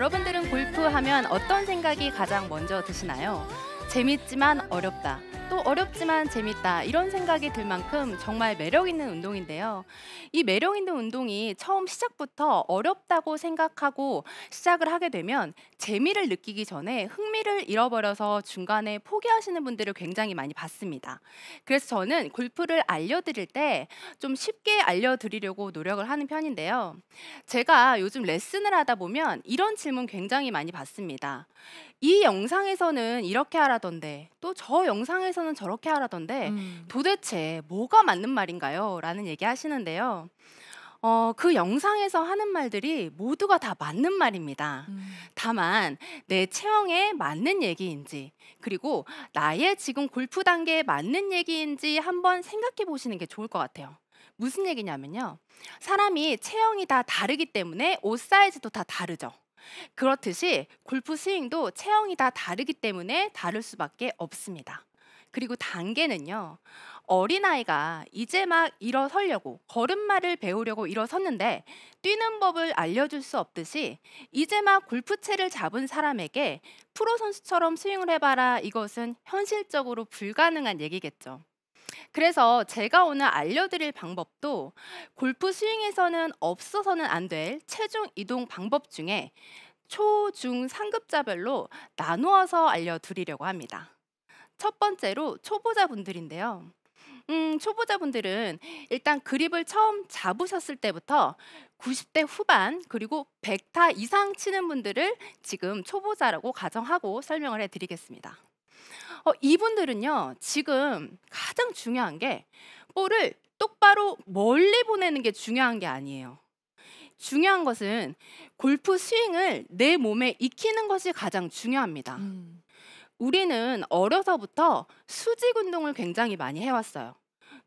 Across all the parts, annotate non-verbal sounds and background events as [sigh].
여러분들은 골프하면 어떤 생각이 가장 먼저 드시나요? 재밌지만 어렵다. 또 어렵지만 재밌다 이런 생각이 들 만큼 정말 매력 있는 운동인데요. 이 매력 있는 운동이 처음 시작부터 어렵다고 생각하고 시작을 하게 되면 재미를 느끼기 전에 흥미를 잃어버려서 중간에 포기하시는 분들을 굉장히 많이 봤습니다. 그래서 저는 골프를 알려드릴 때 좀 쉽게 알려드리려고 노력을 하는 편인데요. 제가 요즘 레슨을 하다 보면 이런 질문 굉장히 많이 받습니다. 이 영상에서는 이렇게 하라던데 또 저 영상에서 한국에서는 저렇게 하라던데 음. 도대체 뭐가 맞는 말인가요? 라는 얘기 하시는데요. 어, 그 영상에서 하는 말들이 모두가 다 맞는 말입니다. 음. 다만 내 체형에 맞는 얘기인지 그리고 나의 지금 골프 단계에 맞는 얘기인지 한번 생각해 보시는 게 좋을 것 같아요. 무슨 얘기냐면요. 사람이 체형이 다 다르기 때문에 옷 사이즈도 다 다르죠. 그렇듯이 골프 스윙도 체형이 다 다르기 때문에 다를 수밖에 없습니다. 그리고 단계는요. 어린아이가 이제 막 일어서려고 걸음마를 배우려고 일어섰는데 뛰는 법을 알려줄 수 없듯이 이제 막 골프채를 잡은 사람에게 프로 선수처럼 스윙을 해봐라 이것은 현실적으로 불가능한 얘기겠죠. 그래서 제가 오늘 알려드릴 방법도 골프 스윙에서는 없어서는 안 될 체중 이동 방법 중에 초, 중, 상급자별로 나누어서 알려드리려고 합니다. 첫 번째로 초보자분들인데요. 음, 초보자분들은 일단 그립을 처음 잡으셨을 때부터 90대 후반 그리고 100타 이상 치는 분들을 지금 초보자라고 가정하고 설명을 해드리겠습니다. 어, 이분들은요 지금 가장 중요한 게 볼을 똑바로 멀리 보내는 게 중요한 게 아니에요. 중요한 것은 골프 스윙을 내 몸에 익히는 것이 가장 중요합니다. 음. 우리는 어려서부터 수직 운동을 굉장히 많이 해왔어요.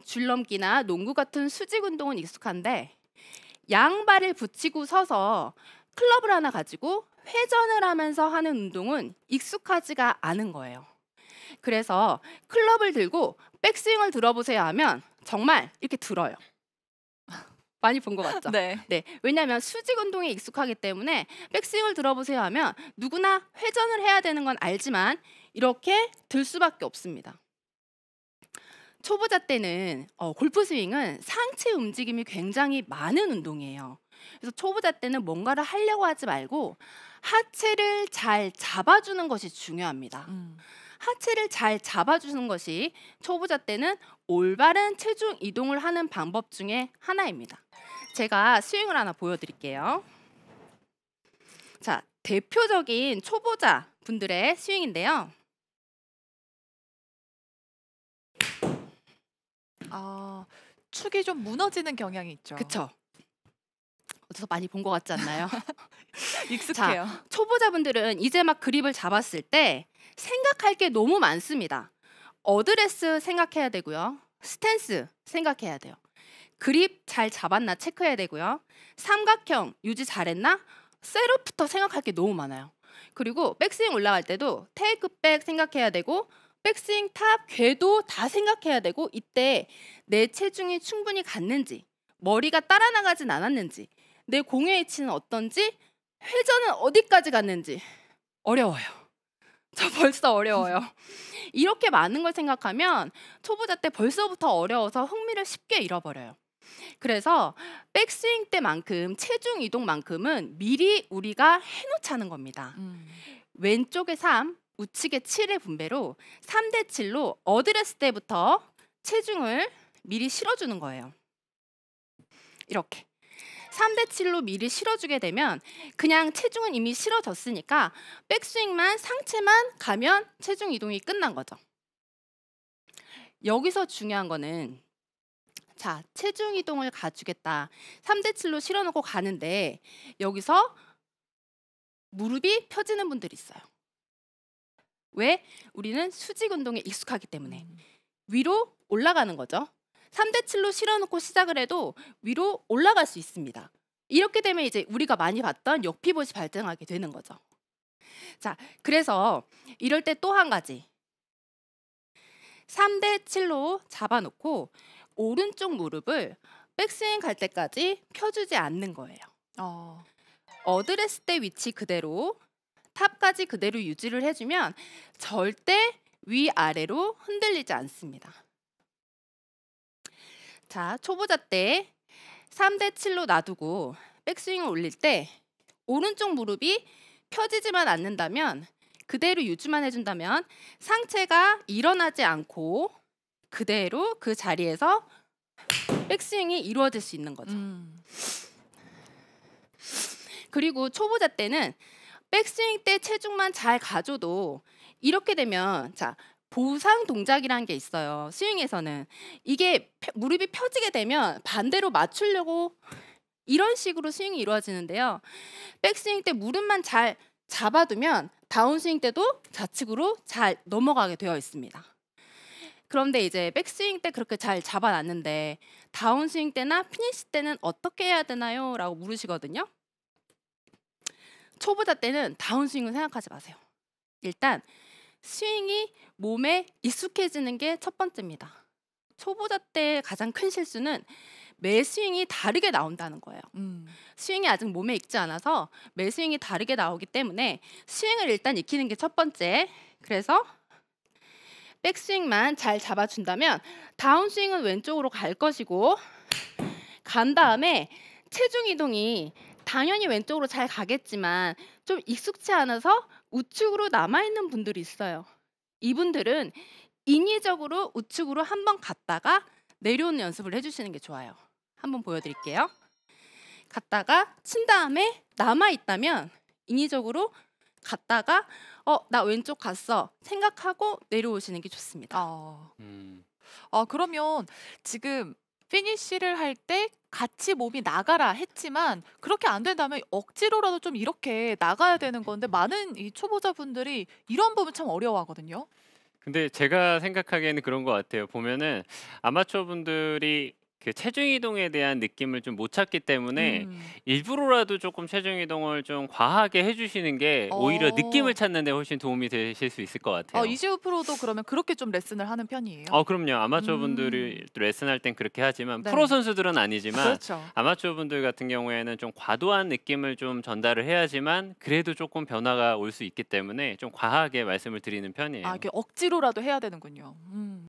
줄넘기나 농구 같은 수직 운동은 익숙한데 양발을 붙이고 서서 클럽을 하나 가지고 회전을 하면서 하는 운동은 익숙하지가 않은 거예요. 그래서 클럽을 들고 백스윙을 들어보세요 하면 정말 이렇게 들어요. 많이 본 것 같죠. 네. 네. 왜냐하면 수직 운동에 익숙하기 때문에 백스윙을 들어보세요 하면 누구나 회전을 해야 되는 건 알지만 이렇게 들 수밖에 없습니다. 초보자 때는 어, 골프 스윙은 상체 움직임이 굉장히 많은 운동이에요. 그래서 초보자 때는 뭔가를 하려고 하지 말고 하체를 잘 잡아주는 것이 중요합니다. 음. 하체를 잘 잡아주는 것이 초보자 때는 올바른 체중 이동을 하는 방법 중에 하나입니다. 제가 스윙을 하나 보여드릴게요. 자, 대표적인 초보자 분들의 스윙인데요. 아, 축이 좀 무너지는 경향이 있죠. 그쵸. 어디서 많이 본 것 같지 않나요? [laughs] 익숙해요. 자, 초보자분들은 이제 막 그립을 잡았을 때 생각할 게 너무 많습니다. 어드레스 생각해야 되고요. 스탠스 생각해야 돼요. 그립 잘 잡았나 체크해야 되고요. 삼각형 유지 잘했나? 셋로부터 생각할 게 너무 많아요. 그리고 백스윙 올라갈 때도 테이크백 생각해야 되고 백스윙 탑, 궤도 다 생각해야 되고 이때 내 체중이 충분히 갔는지 머리가 따라 나가진 않았는지 내 공의 위치는 어떤지 회전은 어디까지 갔는지 어려워요. [laughs] 저 벌써 어려워요. 이렇게 많은 걸 생각하면 초보자 때 벌써부터 어려워서 흥미를 쉽게 잃어버려요. 그래서 백스윙 때만큼 체중 이동만큼은 미리 우리가 해놓자는 겁니다. 음. 왼쪽에 3, 우측에 7의 분배로 3대 7로 어드레스 때부터 체중을 미리 실어주는 거예요. 이렇게. 3대 7로 미리 실어주게 되면 그냥 체중은 이미 실어졌으니까 백스윙만 상체만 가면 체중 이동이 끝난 거죠. 여기서 중요한 거는 자, 체중 이동을 가주겠다. 3대 7로 실어 놓고 가는데 여기서 무릎이 펴지는 분들이 있어요. 왜? 우리는 수직 운동에 익숙하기 때문에 음. 위로 올라가는 거죠. 3대 7로 실어 놓고 시작을 해도 위로 올라갈 수 있습니다. 이렇게 되면 이제 우리가 많이 봤던 역피봇이 발생하게 되는 거죠. 자, 그래서 이럴 때 또 한 가지. 3대 7로 잡아놓고 오른쪽 무릎을 백스윙 갈 때까지 펴주지 않는 거예요. 어. 어드레스때 위치 그대로 탑까지 그대로 유지를 해주면 절대 위아래로 흔들리지 않습니다. 자, 초보자 때 3대 7로 놔두고 백스윙을 올릴 때 오른쪽 무릎이 펴지지만 않는다면 그대로 유지만 해준다면 상체가 일어나지 않고 그대로 그 자리에서 백스윙이 이루어질 수 있는 거죠. 음. 그리고 초보자 때는 백스윙 때 체중만 잘 가져도 이렇게 되면 자 보상 동작이라는 게 있어요. 스윙에서는 이게 무릎이 펴지게 되면 반대로 맞추려고 이런 식으로 스윙이 이루어지는데요. 백스윙 때 무릎만 잘 잡아두면 다운스윙 때도 좌측으로 잘 넘어가게 되어 있습니다. 그런데 이제 백스윙 때 그렇게 잘 잡아놨는데 다운스윙 때나 피니시 때는 어떻게 해야 되나요? 라고 물으시거든요. 초보자 때는 다운스윙은 생각하지 마세요. 일단 스윙이 몸에 익숙해지는 게 첫 번째입니다. 초보자 때 가장 큰 실수는 매 스윙이 다르게 나온다는 거예요. 음. 스윙이 아직 몸에 익지 않아서 매 스윙이 다르게 나오기 때문에 스윙을 일단 익히는 게 첫 번째. 그래서 백스윙만 잘 잡아준다면 다운스윙은 왼쪽으로 갈 것이고 간 다음에 체중 이동이 당연히 왼쪽으로 잘 가겠지만 좀 익숙치 않아서 우측으로 남아있는 분들이 있어요. 이분들은 인위적으로 우측으로 한 번 갔다가 내려오는 연습을 해주시는 게 좋아요. 한번 보여드릴게요. 갔다가 친 다음에 남아있다면 인위적으로 갔다가 어 나 왼쪽 갔어 생각하고 내려오시는 게 좋습니다. 아, 음. 아 그러면 지금 피니쉬를 할 때 같이 몸이 나가라 했지만 그렇게 안 된다면 억지로라도 좀 이렇게 나가야 되는 건데 많은 이 초보자분들이 이런 부분 참 어려워하거든요. 근데 제가 생각하기에는 그런 것 같아요. 보면은 아마추어분들이 그 체중 이동에 대한 느낌을 좀 못 찾기 때문에 음. 일부러라도 조금 체중 이동을 좀 과하게 해주시는 게 오히려 어. 느낌을 찾는 데 훨씬 도움이 되실 수 있을 것 같아요. 아, 어, 이지우 프로도 그러면 그렇게 좀 레슨을 하는 편이에요? 어, 그럼요. 아마추어분들이 음. 레슨할 땐 그렇게 하지만 네. 프로 선수들은 아니지만 그렇죠. 아마추어분들 같은 경우에는 좀 과도한 느낌을 좀 전달을 해야지만 그래도 조금 변화가 올 수 있기 때문에 좀 과하게 말씀을 드리는 편이에요. 아, 이게 억지로라도 해야 되는군요. 음.